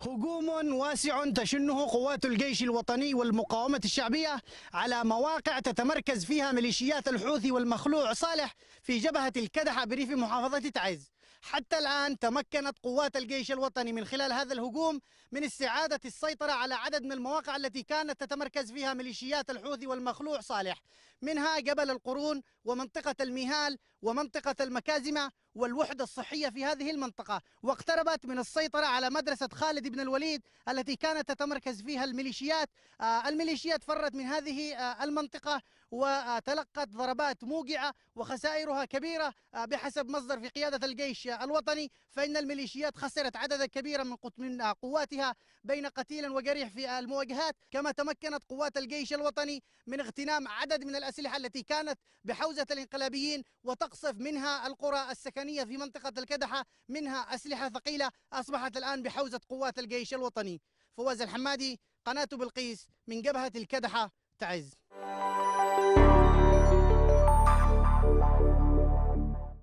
هجوم واسع تشنه قوات الجيش الوطني والمقاومة الشعبية على مواقع تتمركز فيها ميليشيات الحوثي والمخلوع صالح في جبهة الكدحة بريف محافظة تعز حتى الآن تمكنت قوات الجيش الوطني من خلال هذا الهجوم من استعادة السيطرة على عدد من المواقع التي كانت تتمركز فيها ميليشيات الحوثي والمخلوع صالح منها جبل القرون ومنطقة الميهال ومنطقة المكازمة والوحدة الصحية في هذه المنطقة واقتربت من السيطرة على مدرسة خالد بن الوليد التي كانت تتمركز فيها الميليشيات آه، الميليشيات فرت من هذه آه، المنطقة وتلقت ضربات موقعة وخسائرها كبيرة آه، بحسب مصدر في قيادة الجيش الوطني فإن الميليشيات خسرت عددا كبيرا من قواتها بين قتيل وجريح في المواجهات كما تمكنت قوات الجيش الوطني من اغتنام عدد من الأسلحة التي كانت بحوزة الانقلابيين وتقصف منها القرى السكنية في منطقة الكدحة منها أسلحة ثقيلة أصبحت الآن بحوزة قوات الجيش الوطني فواز الحمادي قناة بلقيس من جبهة الكدحة تعز